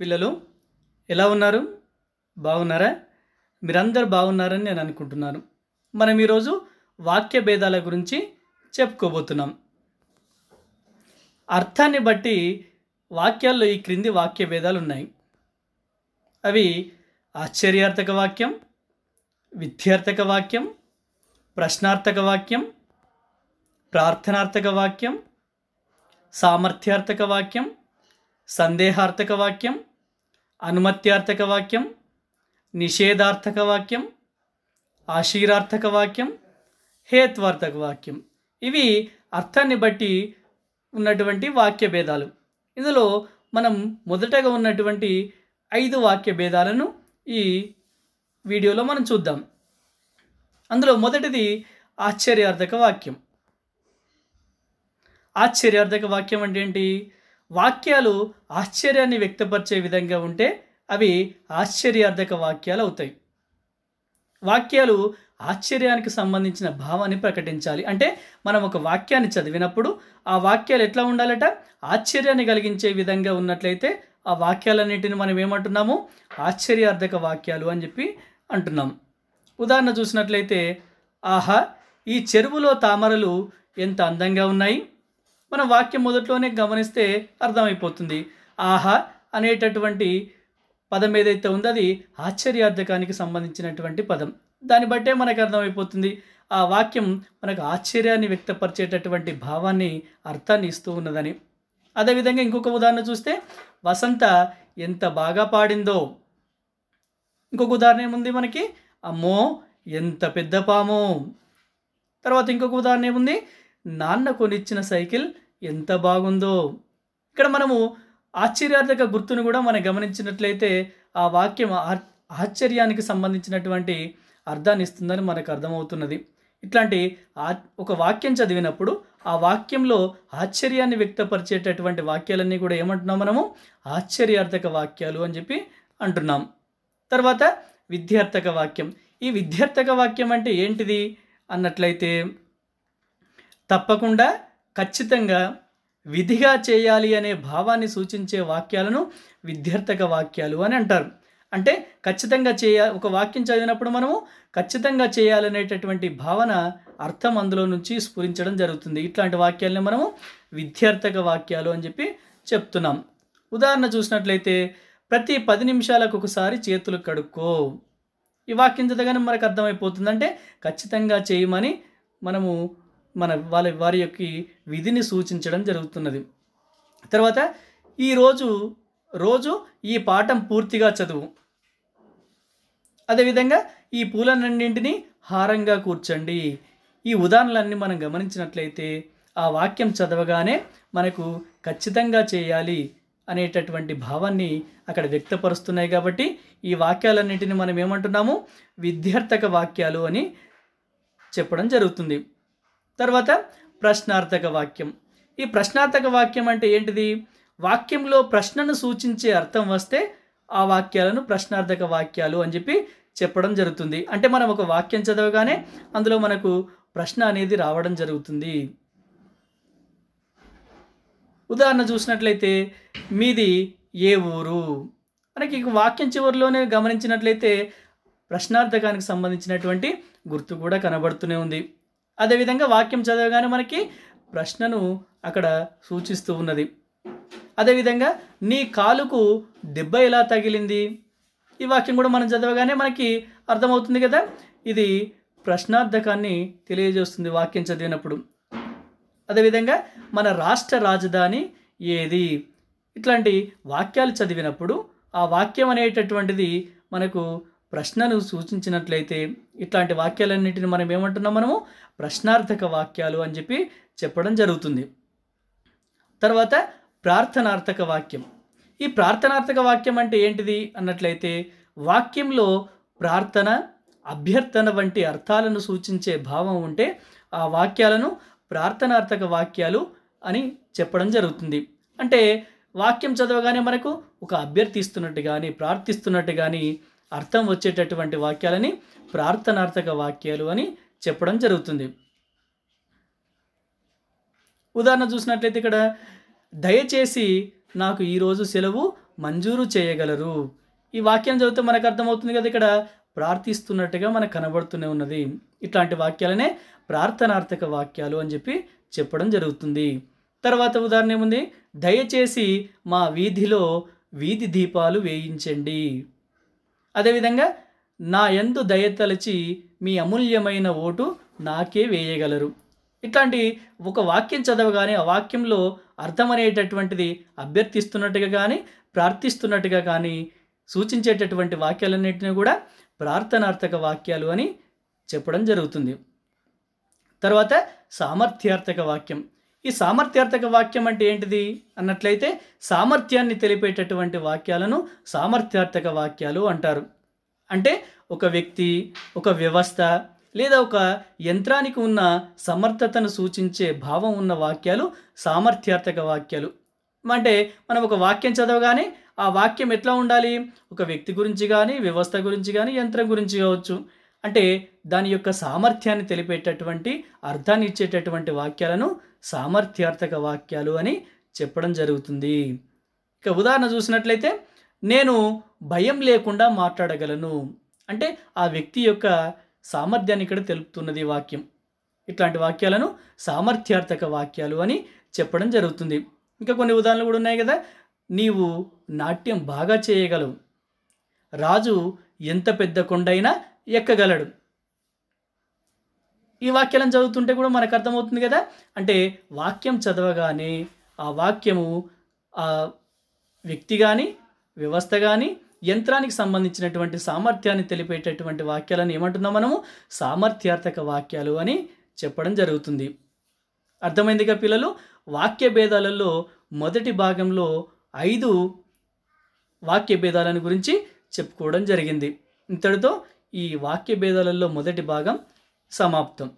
పిల్లలు ఎలా ఉన్నారు బాగున్నారా మీరందరు బాగున్నారని నేను అనుకుంటున్నాను మనం ఈరోజు వాక్య భేదాల గురించి చెప్పుకోబోతున్నాం అర్థాన్ని బట్టి వాక్యాల్లో ఈ క్రింది వాక్య భేదాలు ఉన్నాయి అవి ఆశ్చర్యార్థక వాక్యం విద్యార్థక వాక్యం ప్రశ్నార్థక వాక్యం ప్రార్థనార్థక వాక్యం సామర్థ్యార్థక వాక్యం సందేహార్థక వాక్యం అనుమత్యార్థక వాక్యం నిషేధార్థక వాక్యం ఆశీరార్థక వాక్యం హేత్వార్థక వాక్యం ఇవి అర్థాన్ని బట్టి ఉన్నటువంటి వాక్య భేదాలు ఇందులో మనం మొదటగా ఉన్నటువంటి ఐదు వాక్య భేదాలను ఈ వీడియోలో మనం చూద్దాం అందులో మొదటిది ఆశ్చర్యార్థక వాక్యం ఆశ్చర్యార్థక వాక్యం అంటే ఏంటి వాక్యాలు ఆశ్చర్యాన్ని వ్యక్తపరిచే విధంగా ఉంటే అవి ఆశ్చర్యార్థక వాక్యాలు అవుతాయి వాక్యాలు ఆశ్చర్యానికి సంబంధించిన భావాన్ని ప్రకటించాలి అంటే మనం ఒక వాక్యాన్ని చదివినప్పుడు ఆ వాక్యాలు ఎట్లా ఉండాలట ఆశ్చర్యాన్ని కలిగించే విధంగా ఉన్నట్లయితే ఆ వాక్యాలన్నింటిని మనం ఏమంటున్నాము ఆశ్చర్యార్థక వాక్యాలు అని చెప్పి అంటున్నాం ఉదాహరణ చూసినట్లయితే ఆహా ఈ చెరువులో తామరలు ఎంత అందంగా ఉన్నాయి మనం వాక్యం మొదట్లోనే గమనిస్తే అర్థమైపోతుంది ఆహా అనేటటువంటి పదం ఏదైతే ఉందో అది ఆశ్చర్యార్థకానికి సంబంధించినటువంటి పదం దాన్ని బట్టే మనకు అర్థమైపోతుంది ఆ వాక్యం మనకు ఆశ్చర్యాన్ని వ్యక్తపరిచేటటువంటి భావాన్ని అర్థాన్ని ఇస్తూ ఉన్నదని అదేవిధంగా ఇంకొక ఉదాహరణ చూస్తే వసంత ఎంత బాగా పాడిందో ఇంకొక ఉదాహరణ ఏముంది మనకి అమ్మో ఎంత పెద్ద పాము తర్వాత ఇంకొక ఉదాహరణ ఏముంది నాన్న కొనిచ్చిన సైకిల్ ఎంత బాగుందో ఇక్కడ మనము ఆశ్చర్యార్థక గుర్తును కూడా మనం గమనించినట్లయితే ఆ వాక్యం ఆశ్చర్యానికి సంబంధించినటువంటి అర్థాన్ని ఇస్తుందని మనకు అర్థమవుతున్నది ఇట్లాంటి ఒక వాక్యం చదివినప్పుడు ఆ వాక్యంలో ఆశ్చర్యాన్ని వ్యక్తపరిచేటటువంటి వాక్యాలన్నీ కూడా ఏమంటున్నాం మనము ఆశ్చర్యార్థక వాక్యాలు అని చెప్పి అంటున్నాం తర్వాత విద్యార్థక వాక్యం ఈ విద్యార్థక వాక్యం అంటే ఏంటిది అన్నట్లయితే తప్పకుండా ఖచ్చితంగా విధిగా చేయాలి అనే భావాన్ని సూచించే వాక్యాలను విద్యార్థక వాక్యాలు అని అంటారు అంటే ఖచ్చితంగా చేయ ఒక వాక్యం చదివినప్పుడు మనము ఖచ్చితంగా చేయాలనేటటువంటి భావన అర్థం అందులో నుంచి స్ఫురించడం జరుగుతుంది ఇట్లాంటి వాక్యాలని మనము విద్యార్థక వాక్యాలు అని చెప్పి చెప్తున్నాం ఉదాహరణ చూసినట్లయితే ప్రతి పది నిమిషాలకు ఒకసారి చేతులు కడుక్కో ఈ వాక్యం చదగానే మనకు అర్థమైపోతుంది అంటే ఖచ్చితంగా చేయమని మనము మన వాళ్ళ వారి యొక్క విధిని సూచించడం జరుగుతున్నది తర్వాత ఈరోజు రోజు ఈ పాఠం పూర్తిగా చదువు అదేవిధంగా ఈ పూలన్నింటినీ హారంగా కూర్చండి ఈ ఉదాహరణలన్నీ మనం గమనించినట్లయితే ఆ వాక్యం చదవగానే మనకు ఖచ్చితంగా చేయాలి అనేటటువంటి భావాన్ని అక్కడ వ్యక్తపరుస్తున్నాయి కాబట్టి ఈ వాక్యాలన్నింటినీ మనం ఏమంటున్నాము విద్యార్థక వాక్యాలు అని చెప్పడం జరుగుతుంది తర్వాత ప్రశ్నార్థక వాక్యం ఈ ప్రశ్నార్థక వాక్యం అంటే ఏంటిది వాక్యంలో ప్రశ్నను సూచించే అర్థం వస్తే ఆ వాక్యాలను ప్రశ్నార్థక వాక్యాలు అని చెప్పి చెప్పడం జరుగుతుంది అంటే మనం ఒక వాక్యం చదవగానే అందులో మనకు ప్రశ్న అనేది రావడం జరుగుతుంది ఉదాహరణ చూసినట్లయితే మీది ఏ ఊరు మనకి వాక్యం చివరిలోనే గమనించినట్లయితే ప్రశ్నార్థకానికి సంబంధించినటువంటి గుర్తు కూడా కనబడుతూనే ఉంది అదేవిధంగా వాక్యం చదవగానే మనకి ప్రశ్నను అక్కడ సూచిస్తూ ఉన్నది అదేవిధంగా నీ కాలుకు దెబ్బ ఎలా తగిలింది ఈ వాక్యం కూడా మనం చదవగానే మనకి అర్థమవుతుంది కదా ఇది ప్రశ్నార్థకాన్ని తెలియజేస్తుంది వాక్యం చదివినప్పుడు అదేవిధంగా మన రాష్ట్ర రాజధాని ఏది ఇట్లాంటి వాక్యాలు చదివినప్పుడు ఆ వాక్యం అనేటటువంటిది మనకు ప్రశ్నలు సూచించినట్లయితే ఇట్లాంటి వాక్యాలన్నింటిని మనం ఏమంటున్నాం మనము ప్రశ్నార్థక వాక్యాలు అని చెప్పి చెప్పడం జరుగుతుంది తర్వాత ప్రార్థనార్థక వాక్యం ఈ ప్రార్థనార్థక వాక్యం అంటే ఏంటిది అన్నట్లయితే వాక్యంలో ప్రార్థన అభ్యర్థన వంటి అర్థాలను సూచించే భావం ఉంటే ఆ వాక్యాలను ప్రార్థనార్థక వాక్యాలు అని చెప్పడం జరుగుతుంది అంటే వాక్యం చదవగానే మనకు ఒక అభ్యర్థిస్తున్నట్టు కానీ ప్రార్థిస్తున్నట్టు కానీ అర్థం వచ్చేటటువంటి వాక్యాలని ప్రార్థనార్థక వాక్యాలు అని చెప్పడం జరుగుతుంది ఉదాహరణ చూసినట్లయితే ఇక్కడ దయచేసి నాకు ఈరోజు సెలవు మంజూరు చేయగలరు ఈ వాక్యం చదివితే మనకు అర్థమవుతుంది కదా ఇక్కడ ప్రార్థిస్తున్నట్టుగా మనకు కనబడుతూనే ఉన్నది ఇట్లాంటి వాక్యాలనే ప్రార్థనార్థక వాక్యాలు అని చెప్పి చెప్పడం జరుగుతుంది తర్వాత ఉదాహరణ ఏముంది దయచేసి మా వీధిలో వీధి దీపాలు వేయించండి అదేవిధంగా నా ఎందు దయతలచి మీ అమూల్యమైన ఓటు నాకే వేయగలరు ఇట్లాంటి ఒక వాక్యం చదవగానే ఆ వాక్యంలో అర్థమనేటటువంటిది అభ్యర్థిస్తున్నట్టుగా కానీ ప్రార్థిస్తున్నట్టుగా కానీ సూచించేటటువంటి వాక్యాలన్నింటినీ కూడా ప్రార్థనార్థక వాక్యాలు అని చెప్పడం జరుగుతుంది తర్వాత సామర్థ్యార్థక వాక్యం ఈ సామర్థ్యార్థక వాక్యం అంటే ఏంటిది అన్నట్లయితే సామర్థ్యాన్ని తెలిపేటటువంటి వాక్యాలను సామర్థ్యార్థక వాక్యాలు అంటారు అంటే ఒక వ్యక్తి ఒక వ్యవస్థ లేదా ఒక యంత్రానికి ఉన్న సమర్థతను సూచించే భావం ఉన్న వాక్యాలు సామర్థ్యార్థక వాక్యాలు అంటే మనం ఒక వాక్యం చదవగానే ఆ వాక్యం ఎట్లా ఉండాలి ఒక వ్యక్తి గురించి కానీ వ్యవస్థ గురించి కానీ యంత్రం గురించి కావచ్చు అంటే దాని యొక్క సామర్థ్యాన్ని తెలిపేటటువంటి అర్థాన్ని ఇచ్చేటటువంటి వాక్యాలను సామర్థ్యార్థక వాక్యాలు అని చెప్పడం జరుగుతుంది ఇక ఉదాహరణ చూసినట్లయితే నేను భయం లేకుండా మాట్లాడగలను అంటే ఆ వ్యక్తి యొక్క సామర్థ్యాన్ని ఇక్కడ తెలుపుతున్నది వాక్యం ఇట్లాంటి వాక్యాలను సామర్థ్యార్థక వాక్యాలు అని చెప్పడం జరుగుతుంది ఇంకా కొన్ని ఉదాహరణలు కూడా ఉన్నాయి కదా నీవు నాట్యం బాగా చేయగలవు రాజు ఎంత పెద్ద కొండైనా ఎక్కగలడు ఈ వాక్యాలను చదువుతుంటే కూడా మనకు అర్థమవుతుంది కదా అంటే వాక్యం చదవగానే ఆ వాక్యము ఆ వ్యక్తి కానీ వ్యవస్థ కానీ యంత్రానికి సంబంధించినటువంటి సామర్థ్యాన్ని తెలిపేటటువంటి వాక్యాలను ఏమంటున్నాం మనము సామర్థ్యార్థక వాక్యాలు అని చెప్పడం జరుగుతుంది అర్థమైందిగా పిల్లలు వాక్య భేదాలలో మొదటి భాగంలో ఐదు వాక్య భేదాలను గురించి చెప్పుకోవడం జరిగింది ఇంతటితో ఈ వాక్య భేదాలలో మొదటి భాగం Samattım.